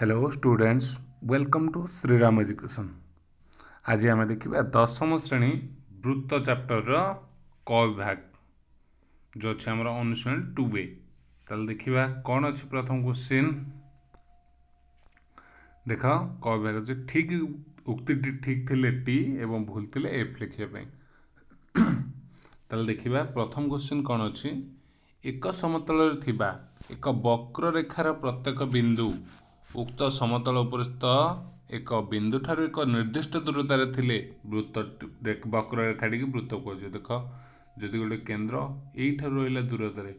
hello students welcome to Shriram education ଆଜି ଆମେ ଦେଖିବା ଦଶମ ଶ୍ରେଣୀ ବୃତ୍ତ ଚାପ୍ଟରର କ ବିଭାଗ ଯେଉଁ ଅଛି ଆମର ଅନୁଶୀଳନ ଟୁ ୱେ ତାହେଲେ ଦେଖିବା କ'ଣ ଅଛି ପ୍ରଥମ କୋଶ୍ଚିନ୍ ଦେଖ କ ବିଭାଗ ଅଛି ଠିକ୍ ଉକ୍ତିଟି ଠିକ୍ ଥିଲେ ଟି ଏବଂ ଭୁଲ ଥିଲେ ଏଫ୍ ଲେଖିବା ପାଇଁ ତାହେଲେ ଦେଖିବା ପ୍ରଥମ କୋଶ୍ଚିନ୍ କ'ଣ ଅଛି ଏକ ସମତଳରେ ଥିବା ଏକ ବକ୍ରରେଖାର ପ୍ରତ୍ୟେକ ବିନ୍ଦୁ ଉକ୍ତ ସମତଳ ଉପରେ ଏକ ବିନ୍ଦୁ ଠାରୁ ଏକ ନିର୍ଦ୍ଦିଷ୍ଟ ଦୂରତାରେ ଥିଲେ ବୃତ୍ତ ବକ୍ର ରେଖାଟିକି ବୃତ୍ତ କୁହାଯିବ ଦେଖ ଯଦି ଗୋଟେ କେନ୍ଦ୍ର ଏଇଠାରୁ ରହିଲା ଦୂରତାରେ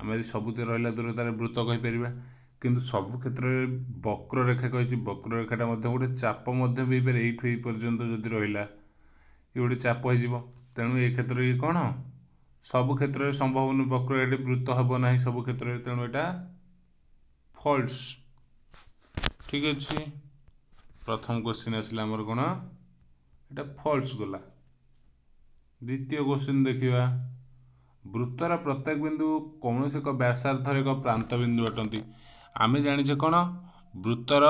ଆମେ ଯଦି ସବୁଥିରେ ରହିଲା ଦୂରତାରେ ବୃତ୍ତ କହିପାରିବା କିନ୍ତୁ ସବୁ କ୍ଷେତ୍ରରେ ବକ୍ରରେଖା କହିଛି ବକ୍ରରେଖାଟା ମଧ୍ୟ ଗୋଟେ ଚାପ ମଧ୍ୟ ବି ହେଇପାରେ ଏଇଠୁ ଏଇ ପର୍ଯ୍ୟନ୍ତ ଯଦି ରହିଲା ଇଏ ଗୋଟେ ଚାପ ହେଇଯିବ ତେଣୁ ଏ କ୍ଷେତ୍ରରେ ଇଏ କ'ଣ ସବୁ କ୍ଷେତ୍ରରେ ସମ୍ଭବ ନୁହେଁ ବକ୍ର ଏଠି ବୃତ୍ତ ହେବ ନାହିଁ ସବୁ କ୍ଷେତ୍ରରେ ତେଣୁ ଏଇଟା ଫଲ୍ଟ ঠিক আছে প্রথম কোশ্চিন আসলে আমার কোণ এটা ফলস গলা দ্বিতীয় কোশ্চিন দেখিবা বৃত্তর প্রত্যেক বিন্দু কৌশি এক ব্যাসার্ধর এক প্রান্তবিন্দু অটন্তি আমি জানিছে কোণ বৃত্তর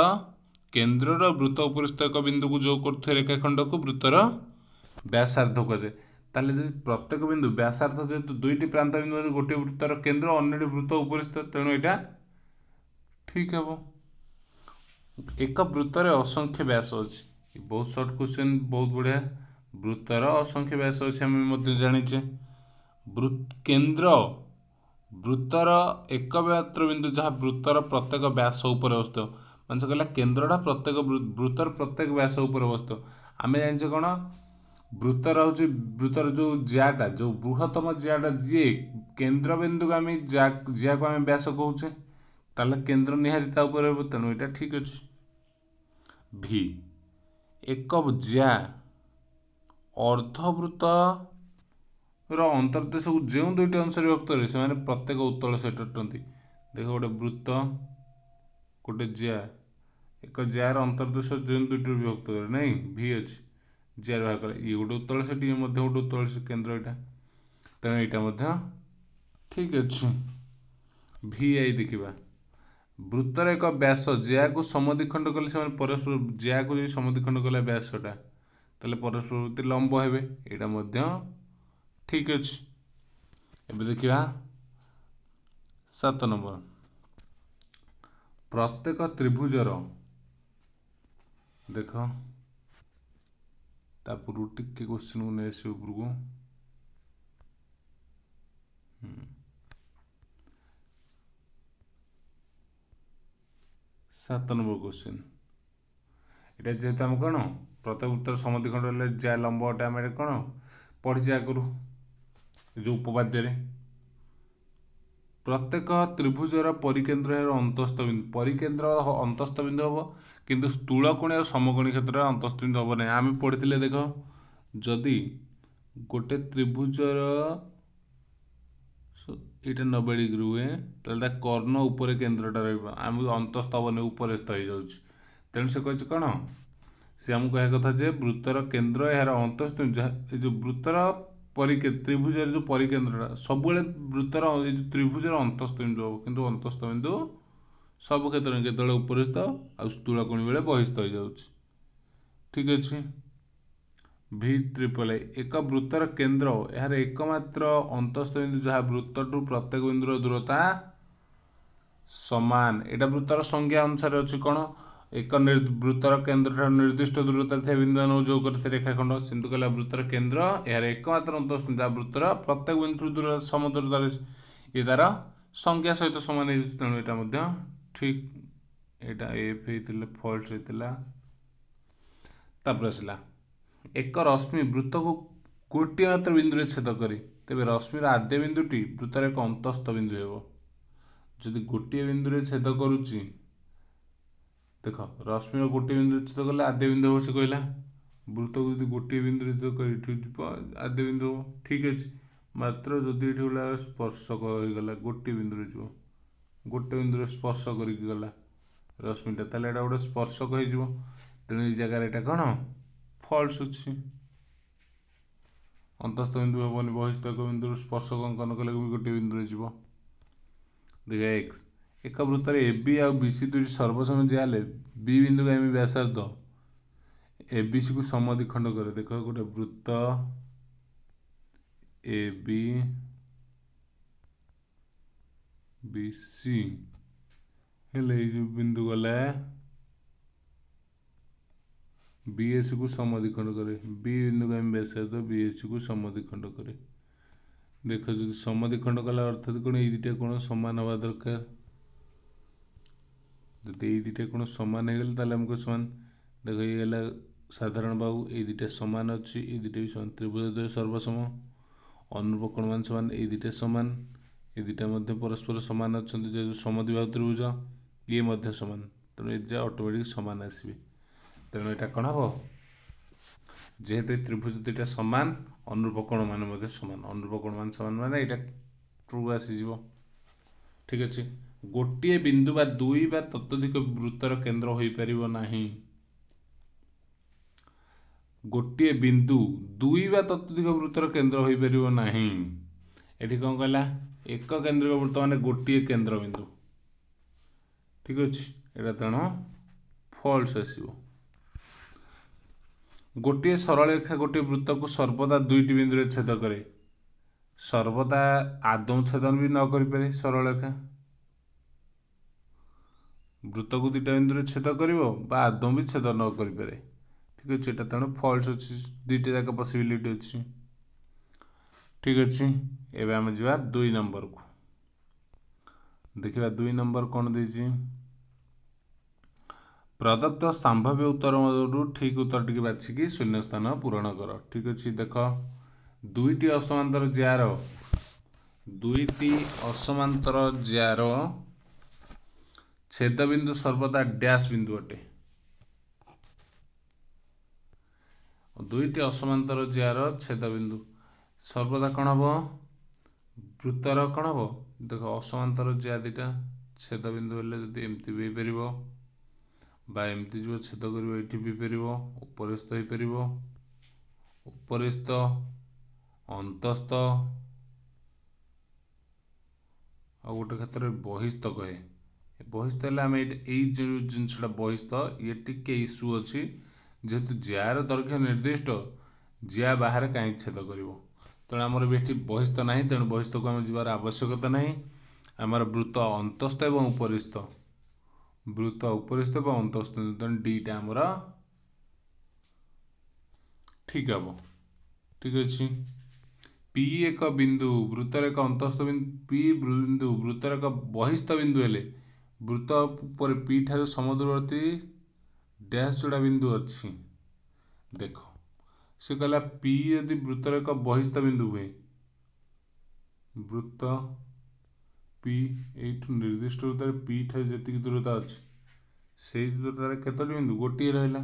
কেন্দ্রর বৃত্ত উপরিস্থ এক বিন্দুকে যোগ করুথে রেখাখণ্ডকে বৃত্তর ব্যাসার্ধ কুযায় তাহলে যদি প্রত্যেক বিন্দু ব্যাসার্ধ যেহেতু দুইটি প্রান্তবিন্দু মানে গোটিয়ে বৃত্তর কেন্দ্র অন্যটি বৃত্ত উপরিস্থ তেণু এটা ঠিক হব ଏକ ବୃତ୍ତରେ ଅସଂଖ୍ୟ ବ୍ୟାସ ଅଛି ବହୁତ ସର୍ଟ କୋଶ୍ଚିନ୍ ବହୁତ ବଢ଼ିଆ ବୃତ୍ତର ଅସଂଖ୍ୟ ବ୍ୟାସ ଅଛି ଆମେ ମଧ୍ୟ ଜାଣିଛେ କେନ୍ଦ୍ର ବୃତ୍ତର ଏକମାତ୍ର ବିନ୍ଦୁ ଯାହା ବୃତ୍ତର ପ୍ରତ୍ୟେକ ବ୍ୟାସ ଉପରେ ଅବସ୍ଥିତ ମାନେ ସେ କହିଲା କେନ୍ଦ୍ରଟା ପ୍ରତ୍ୟେକ ବୃତ୍ତର ପ୍ରତ୍ୟେକ ବ୍ୟାସ ଉପରେ ଅବସ୍ଥିତ ଆମେ ଜାଣିଛେ କ'ଣ ବୃତ୍ତର ହେଉଛି ବୃତ୍ତର ଯେଉଁ ଜିଆଟା ଯେଉଁ ବୃହତ୍ତମ ଜିଆଟା ଯିଏ କେନ୍ଦ୍ରବିନ୍ଦୁକୁ ଆମେ ଜିଆକୁ ଆମେ ବ୍ୟାସ କହୁଛେ ତାହେଲେ କେନ୍ଦ୍ର ନିହାତି ତା ଉପରେ ତେଣୁ ଏଇଟା ଠିକ୍ ଅଛି ଭି ଏକ ଯା ଅର୍ଦ୍ଧବୃତ୍ତର ଅନ୍ତର୍ଦେଶକୁ ଯେଉଁ ଦୁଇଟି ଅଂଶରେ ବିଭକ୍ତ ରହିଛି ସେମାନେ ପ୍ରତ୍ୟେକ ଉତ୍ତଳ ସେଟ୍ ଅଟନ୍ତି ଦେଖ ଗୋଟେ ବୃତ୍ତ ଗୋଟେ ଜ୍ୟା ଏକ ଜାର ଅନ୍ତର୍ଦେଶ ଯେଉଁ ଦୁଇଟିରୁ ବିଭକ୍ତ କରେ ନାଇଁ ଭି ଅଛି ଜାର ଭାଗ କଲେ ଇଏ ଗୋଟେ ଉତ୍ତଳ ସେଟ୍ ଇଏ ମଧ୍ୟ ଗୋଟେ ଉତ୍ତଳ କେନ୍ଦ୍ର ଏଇଟା ତେଣୁ ଏଇଟା ମଧ୍ୟ ଠିକ୍ ଅଛି ଭି ଆଇ ଦେଖିବା ବୃତ୍ତର ଏକ ବ୍ୟାସ ଜିଆକୁ ସମଧି ଖଣ୍ଡ କଲେ ସେମାନେ ପରସ୍ପର ଜିଆକୁ ଯଦି ସମଧି ଖଣ୍ଡ କଲେ ବ୍ୟାସଟା ତାହେଲେ ପରସ୍ପର ପ୍ରତି ଲମ୍ବ ହେବେ ଏଇଟା ମଧ୍ୟ ଠିକ୍ ଅଛି ଏବେ ଦେଖିବା ସାତ ନମ୍ବର ପ୍ରତ୍ୟେକ ତ୍ରିଭୁଜର ଦେଖ ତା ପୂର୍ବରୁ ଟିକେ କୋଶ୍ଚିନ୍କୁ ନେଇ ଆସିବ ଉପରକୁ ସାତ ନମ୍ବର କୋଶ୍ଚିନ୍ ଏଇଟା ଯେହେତୁ ଆମେ କ'ଣ ପ୍ରତ୍ୟେକ ଉତ୍ତର ସମୁଦ୍ର ଖଣ୍ଡ ହେଲେ ଯା ଲମ୍ବ ଅଟେ ଆମେ ଏଇଟା କ'ଣ ପଢ଼ିଛେ ଆଗରୁ ଯେଉଁ ଉପବାଦ୍ୟରେ ପ୍ରତ୍ୟେକ ତ୍ରିଭୁଜର ପରିକେନ୍ଦ୍ର ଅନ୍ତସ୍ଥ ବିନ୍ଦୁ ପରିକେନ୍ଦ୍ର ଅନ୍ତସ୍ଥ ବିନ୍ଦୁ ହେବ କିନ୍ତୁ ସ୍ଥୂଳକୋଣୀ ଆଉ ସମକୋଣୀ କ୍ଷେତ୍ରରେ ଅନ୍ତସ୍ଥ ବିନ୍ଦୁ ହେବ ନାହିଁ ଆମେ ପଢ଼ିଥିଲେ ଦେଖ ଯଦି ଗୋଟେ ତ୍ରିଭୁଜର ଏଇଟା ନବେଡ଼ିକି ରୁହେ ତାହେଲେ ତା କର୍ଣ୍ଣ ଉପରେ କେନ୍ଦ୍ରଟା ରହିବ ଆମକୁ ଅନ୍ତଃସ୍ତବନୀ ଉପରେ ସ୍ଥ ହେଇଯାଉଛି ତେଣୁ ସେ କହିଛି କ'ଣ ସେ ଆମକୁ କହିବା କଥା ଯେ ବୃତ୍ତର କେନ୍ଦ୍ର ଏହାର ଅନ୍ତଃସ୍ତ ଯାହା ଏ ଯେଉଁ ବୃତ୍ତର ପରିକେ ତ୍ରିଭୁଜରେ ଯେଉଁ ପରିକେନ୍ଦ୍ରଟା ସବୁବେଳେ ବୃତ୍ତର ଏ ଯେଉଁ ତ୍ରିଭୁଜର ଅନ୍ତଃସ୍ତ ବିନ୍ଦୁ ହେବ କିନ୍ତୁ ଅନ୍ତଃସ୍ତ ବିନ୍ଦୁ ସବୁ କ୍ଷେତ୍ରରେ କେତେବେଳେ ଉପରିସ୍ଥ ଆଉ ସ୍ଥୂଳକୁଣୀ ବେଳେ ବହିସ୍ଥ ହେଇଯାଉଛି ଠିକ୍ ଅଛି ଭି ତ୍ରିପଲ ଏକ ବୃତ୍ତର କେନ୍ଦ୍ର ଏହାର ଏକମାତ୍ର ଅନ୍ତସ୍ଥ ବିନ୍ଦୁ ଯାହା ବୃତ୍ତଠୁ ପ୍ରତ୍ୟେକ ବିନ୍ଦୁର ଦୂରତା ସମାନ ଏଇଟା ବୃତ୍ତର ସଂଜ୍ଞା ଅନୁସାରେ ଅଛି କ'ଣ ଏକ ବୃତ୍ତର କେନ୍ଦ୍ରଠାରୁ ନିର୍ଦ୍ଦିଷ୍ଟ ଦୂରତାରେ ଥିବା ବିନ୍ଦୁ ଆମକୁ ଯେଉଁ କରିଥିବା ରେଖାଖଣ୍ଡ ସେମିତି କହିଲା ବୃତ୍ତର କେନ୍ଦ୍ର ଏହାର ଏକମାତ୍ର ଅନ୍ତସ୍ଥ ଯାହା ବୃତ୍ତର ପ୍ରତ୍ୟେକ ବିନ୍ଦୁ ଦୂର ସମୁଦ୍ରତାରେ ଇଏ ତା'ର ସଂଜ୍ଞା ସହିତ ସମାନ ହେଇଯାଇଛି ତେଣୁ ଏଇଟା ମଧ୍ୟ ଠିକ୍ ଏଇଟା ଏଫ୍ ହେଇଥିଲେ ଫଲ୍ଟ ହେଇଥିଲା ତାପରେ ଆସିଲା ଏକ ରଶ୍ମି ବୃତ୍ତକୁ ଗୋଟିଏ ମାତ୍ର ବିନ୍ଦୁରେ ଛେଦ କରେ ତେବେ ରଶ୍ମିର ଆଦ୍ୟ ବିନ୍ଦୁଟି ବୃତ୍ତର ଏକ ଅନ୍ତସ୍ଥ ବିନ୍ଦୁ ହେବ ଯଦି ଗୋଟିଏ ବିନ୍ଦୁରେ ଛେଦ କରୁଛି ଦେଖ ରଶ୍ମିର ଗୋଟିଏ ବିନ୍ଦୁରେ ଛେଦ କଲେ ଆଦ୍ୟ ବିନ୍ଦୁ ହେବ ସେ କହିଲା ବୃତ୍ତକୁ ଯଦି ଗୋଟିଏ ବିନ୍ଦୁରେ ଛେଦ କରି ଏଠି ଯିବ ଆଦ୍ୟ ବିନ୍ଦୁ ହେବ ଠିକ୍ ଅଛି ମାତ୍ର ଯଦି ଏଠି ଗଲା ସ୍ପର୍ଶକ ହୋଇଗଲା ଗୋଟିଏ ବିନ୍ଦୁରେ ଯିବ ଗୋଟେ ବିନ୍ଦୁରେ ସ୍ପର୍ଶ କରିକି ଗଲା ରଶ୍ମିଟା ତାହେଲେ ଏଇଟା ଗୋଟେ ସ୍ପର୍ଶକ ହେଇଯିବ ତେଣୁ ଏଇ ଜାଗାରେ ଏଇଟା କ'ଣ ଫଲ୍ସ ଅଛି ଅନ୍ତସ୍ଥ ବିନ୍ଦୁ ହେବନି ଏକ ବିନ୍ଦୁରୁ ସ୍ପର୍ଶ ଅଙ୍କନ କଲେ ବି ଗୋଟିଏ ବିନ୍ଦୁରେ ଯିବ ଦେଖ ଏକ୍ସ ଏକ ବୃତ୍ତରେ ଏ ବି ଆଉ ବି ସି ଦୁଇଟି ସର୍ବସମ ଯିଏ ହେଲେ ବି ବିନ୍ଦୁ ଏମି ବ୍ୟାସାର୍ଦ୍ଧ ଏ ବି ସିକୁ ସମଧି ଖଣ୍ଡ କରେ ଦେଖ ଗୋଟେ ବୃତ୍ତ ଏ ବି ବି ସି ହେଲେ ଏଇ ଯେଉଁ ବିନ୍ଦୁ ଗଲା ବିଏସ୍ କୁ ସମାଧି ଖଣ୍ଡ କରେ ବି ବିନ୍ଦୁକୁ ଆମେ ବ୍ୟାସାର୍ଥ ବିଏସ୍ କୁ ସମାଧି ଖଣ୍ଡ କରେ ଦେଖ ଯଦି ସମାଧି ଖଣ୍ଡ କଲା ଅର୍ଥାତ୍ କ'ଣ ଏଇ ଦୁଇଟା କ'ଣ ସମାନ ହେବା ଦରକାର ଯଦି ଏଇ ଦୁଇଟା କ'ଣ ସମାନ ହେଇଗଲେ ତାହେଲେ ଆମକୁ ସମାନ ଦେଖ ଇଏ ହେଲା ସାଧାରଣ ବାବୁ ଏଇ ଦୁଇଟା ସମାନ ଅଛି ଏଇ ଦୁଇଟା ବି ସମାନ ତ୍ରିଭୁଜ ସର୍ବସମ ଅନୁରୂପ କ'ଣ ମାନେ ସମାନ ଏଇ ଦୁଇଟା ସମାନ ଏଇ ଦୁଇଟା ମଧ୍ୟ ପରସ୍ପର ସମାନ ଅଛନ୍ତି ଯେହେତୁ ସମାଧି ବାବୁ ତ୍ରିଭୁଜ ଇଏ ମଧ୍ୟ ସମାନ ତେଣୁ ଏଇ ଦୁଇଟା ଅଟୋମେଟିକ୍ ସମାନ ଆସିବେ ତେଣୁ ଏଇଟା କ'ଣ ହେବ ଯେହେତୁ ଏ ତ୍ରିଭୁଜ ଦୁଇଟା ସମାନ ଅନୁରୂପକୋଣ ମାନ ମଧ୍ୟ ସମାନ ଅନୁରୂପକୋଣ ମାନ ସମାନ ମାନେ ଏଇଟା ଟ୍ରୁ ଆସିଯିବ ଠିକ ଅଛି ଗୋଟିଏ ବିନ୍ଦୁ ବା ଦୁଇ ବା ତତ୍ୱଧିକ ବୃତ୍ତର କେନ୍ଦ୍ର ହୋଇପାରିବ ନାହିଁ ଗୋଟିଏ ବିନ୍ଦୁ ଦୁଇ ବା ତତ୍ୱଧିକ ବୃତ୍ତର କେନ୍ଦ୍ର ହୋଇପାରିବ ନାହିଁ ଏଠି କ'ଣ କହିଲା ଏକ କେନ୍ଦ୍ରିକ ବୃତ୍ତ ମାନେ ଗୋଟିଏ କେନ୍ଦ୍ର ବିନ୍ଦୁ ଠିକ ଅଛି ଏଇଟା ତେଣୁ ଫଲ୍ସ ଆସିବ ଗୋଟିଏ ସରଳରେଖା ଗୋଟିଏ ବୃତ୍ତକୁ ସର୍ବଦା ଦୁଇଟି ବିନ୍ଦୁରେ ଛେଦ କରେ ସର୍ବଦା ଆଦୌ ଛେଦନ ବି ନ କରିପାରେ ସରଳ ସରଳରେଖା ବୃତ୍ତକୁ ଦୁଇଟା ବିନ୍ଦୁରେ ଛେଦ କରିବ ବା ଆଦୌ ବି ଛେଦ ନ କରିପାରେ ଠିକ୍ ଅଛି ଏଇଟା ତେଣୁ ଫଲ୍ଟ ଅଛି ଦୁଇଟି ଯାକ ପସିବିଲିଟି ଅଛି ଠିକ୍ ଅଛି ଏବେ ଆମେ ଯିବା ଦୁଇ ନମ୍ବରକୁ ଦେଖିବା ଦୁଇ ନମ୍ବର କ'ଣ ଦେଇଛି ପ୍ରଦତ୍ତ ସମ୍ଭାବ୍ୟ ଉତ୍ତରରୁ ଠିକ୍ ଉତ୍ତର ଟିକେ ବାଛିକି ଶୂନ୍ୟ ସ୍ଥାନ ପୂରଣ କର ଠିକ୍ ଅଛି ଦେଖ ଦୁଇଟି ଅସମାନ୍ତର ଜାର ଦୁଇଟି ଅସମାନ୍ତର ଜାର ଛେଦ ବିନ୍ଦୁ ସର୍ବଦା ଡ୍ୟାସ୍ ବିନ୍ଦୁ ଅଟେ ଦୁଇଟି ଅସମାନ୍ତର ଜିଆର ଛେଦ ବିନ୍ଦୁ ସର୍ବଦା କ'ଣ ହେବ ବୃତ୍ତର କ'ଣ ହେବ ଦେଖ ଅସମାନ୍ତର ଜିଆ ଦୁଇଟା ଛେଦ ବିନ୍ଦୁ ହେଲେ ଯଦି ଏମିତି ବି ହେଇପାରିବ ବା ଏମିତି ଯେଉଁ ଛେଦ କରିବ ଏଠି ବି ପାରିବ ଉପରିସ୍ଥ ହୋଇପାରିବ ଉପରିସ୍ଥ ଅନ୍ତସ୍ଥ ଆଉ ଗୋଟେ କ୍ଷେତ୍ରରେ ବହିସ୍ଥ କହେ ବହିସ୍ଥ ହେଲେ ଆମେ ଏଇ ଯେଉଁ ଜିନିଷଟା ବହିସ୍ଥ ଇଏ ଟିକେ ଇସ୍ୟୁ ଅଛି ଯେହେତୁ ଜିଆର ଦୈର୍ଘ୍ୟ ନିର୍ଦ୍ଦିଷ୍ଟ ଜିଆ ବାହାରେ କାହିଁକି ଛେଦ କରିବ ତେଣୁ ଆମର ବି ଏଠି ବହିସ୍ଥ ନାହିଁ ତେଣୁ ବହିସ୍ଥକୁ ଆମେ ଯିବାର ଆବଶ୍ୟକତା ନାହିଁ ଆମର ବୃତ୍ତ ଅନ୍ତସ୍ଥ ଏବଂ ଉପରିସ୍ଥ ବୃତ ଉପରିସ୍ଥ ବା ଅନ୍ତଃସ୍ଥ ନିୟନ୍ତ୍ରଣ ଡିଟା ଆମର ଠିକ ହେବ ଠିକ ଅଛି ପି ଏକ ବିନ୍ଦୁ ବୃତ୍ତର ଏକ ଅନ୍ତଃସ୍ଥ ବିନ୍ଦୁ ପି ବିନ୍ଦୁ ବୃତ୍ତର ଏକ ବହିସ୍ଥ ବିନ୍ଦୁ ହେଲେ ବୃତ୍ତ ଉପରେ ପି ଠାରୁ ସମୁଦ୍ରବର୍ତ୍ତୀ ଡ୍ୟାସ୍ ଯୋଡ଼ା ବିନ୍ଦୁ ଅଛି ଦେଖ ସେ କହିଲା ପି ଯଦି ବୃତ୍ତର ଏକ ବହିସ୍ଥ ବିନ୍ଦୁ ହୁଏ ବୃତ୍ତ ପି ଏଇଠୁ ନିର୍ଦ୍ଦିଷ୍ଟ ଦୂରତାରେ ପି ଠାରୁ ଯେତିକି ଦୂରତା ଅଛି ସେଇ ଦୂରତାରେ କେତୋଟି ବିନ୍ଦୁ ଗୋଟିଏ ରହିଲା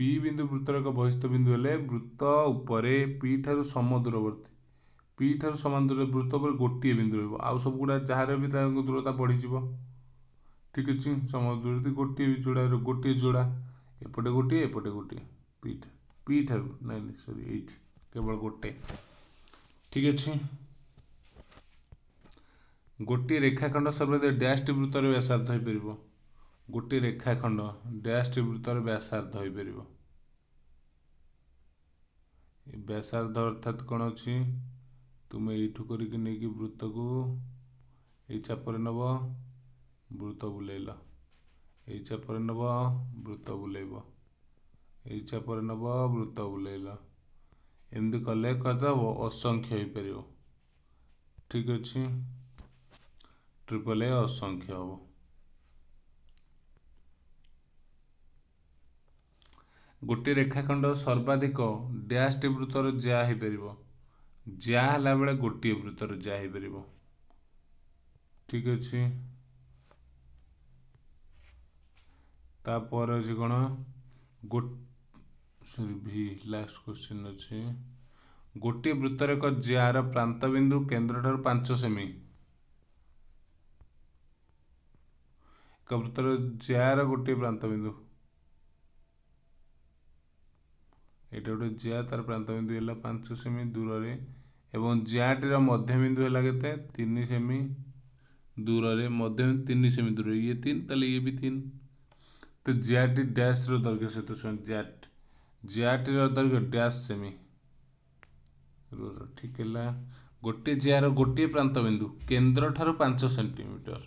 ପି ବିନ୍ଦୁ ବୃତ୍ତର ଏକ ବହିଷ୍ଠ ବିନ୍ଦୁ ହେଲେ ବୃତ୍ତ ଉପରେ ପି ଠାରୁ ସମ ଦୂରବର୍ତ୍ତୀ ପି ଠାରୁ ସମାନ ଦୂରରେ ବୃତ୍ତ ଉପରେ ଗୋଟିଏ ବିନ୍ଦୁ ରହିବ ଆଉ ସବୁଗୁଡ଼ା ଯାହାର ବି ତାଙ୍କ ଦୂରତା ବଢ଼ିଯିବ ଠିକ୍ ଅଛି ସମ ଦୂରତି ଗୋଟିଏ ବି ଯୋଡ଼ାରୁ ଗୋଟିଏ ଯୋଡ଼ା ଏପଟେ ଗୋଟିଏ ଏପଟେ ଗୋଟିଏ ପି ପି ଠାରୁ ନାଇଁ ନାଇଁ ସରି ଏଇଠି କେବଳ ଗୋଟେ ଠିକ୍ ଅଛି ଗୋଟିଏ ରେଖାଖଣ୍ଡ ସର୍ବଦା ଡ୍ୟାସ୍ଟି ବୃତ୍ତରେ ବ୍ୟାସାର୍ଦ୍ଧ ହୋଇପାରିବ ଗୋଟିଏ ରେଖାଖଣ୍ଡ ଡ୍ୟାସ୍ଟି ବୃତ୍ତରେ ବ୍ୟାସାର୍ଦ୍ଧ ହୋଇପାରିବ ଏ ବ୍ୟାସାର୍ଦ୍ଧ ଅର୍ଥାତ୍ କ'ଣ ଅଛି ତୁମେ ଏଇଠୁ କରିକି ନେଇକି ବୃତ୍ତକୁ ଏଇ ଚାପରେ ନେବ ବୃତ୍ତ ବୁଲେଇଲ ଏଇ ଚାପରେ ନେବ ବୃତ୍ତ ବୁଲେଇବ ଏଇ ଚାପରେ ନେବ ବୃତ୍ତ ବୁଲେଇଲ ଏମିତି କଲେ କହିଦେବ ଅସଂଖ୍ୟ ହୋଇପାରିବ ଠିକ୍ ଅଛି ট্রিপল এ অসংখ্য হব গোটি রেখাখণ্ড সর্বাধিক ড্যাশটি বৃত্তর যা হয়েপার যা হলা বেড়ে গোটি বৃত্তর যা হয়েপার ঠিক আছে তাপরে অছি কোণ সরি ভি লাস্ট কোশ্চিন অছি গোটি বৃত্তর এক জিয়ার প্রান্তবিন্দু কেন্দ্র ঠার পাঁচ সেমি କବୃତର ଜ୍ୟାର ଗୋଟିଏ ପ୍ରାନ୍ତ ବିନ୍ଦୁ ଏଇଟା ଗୋଟେ ଜ୍ୟା ତାର ପ୍ରାନ୍ତ ବିନ୍ଦୁ ହେଲା ପାଞ୍ଚ ସେମି ଦୂରରେ ଏବଂ ଜିଆଟିର ମଧ୍ୟବିନ୍ଦୁ ହେଲା କେତେ ତିନି ସେମି ଦୂରରେ ମଧ୍ୟ ତିନି ସେମି ଦୂରରେ ଇଏ ତିନି ତାହେଲେ ଇଏ ବି ତିନି ତ ଜିଆଟି ଡ୍ୟାସ୍ର ଦୈର୍ଘ୍ୟ ସହିତ ଜ୍ୟାଟ୍ ଜିଆଟିର ଦୈର୍ଘ୍ୟ ଡ୍ୟାସ୍ ସେମି ଠିକ୍ ହେଲା ଗୋଟିଏ ଜ୍ୟାର ଗୋଟିଏ ପ୍ରାନ୍ତ ବିନ୍ଦୁ କେନ୍ଦ୍ରଠାରୁ ପାଞ୍ଚ ସେଣ୍ଟିମିଟର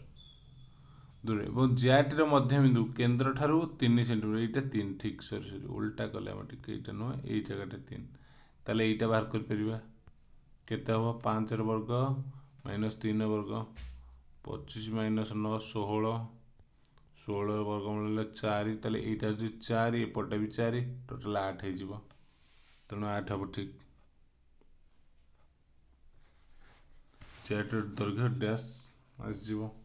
दूर और जैट्र मध्यम बिंदु केन्द्र ठार् तीन सेमिटर यहाँ तीन ठीक सरी सरी उल्टा कले आम टे नुह ये जगह तीन तेल यहीटा बाहर करते हम पाँच वर्ग माइनस तीन वर्ग पचीस माइनस नौ षोह षोह वर्ग मिले चार तेल यहीटा चार एपटे भी चार टोटाल आठ हो तेणु आठ हम ठीक चार दैर्घ्य डैश आसो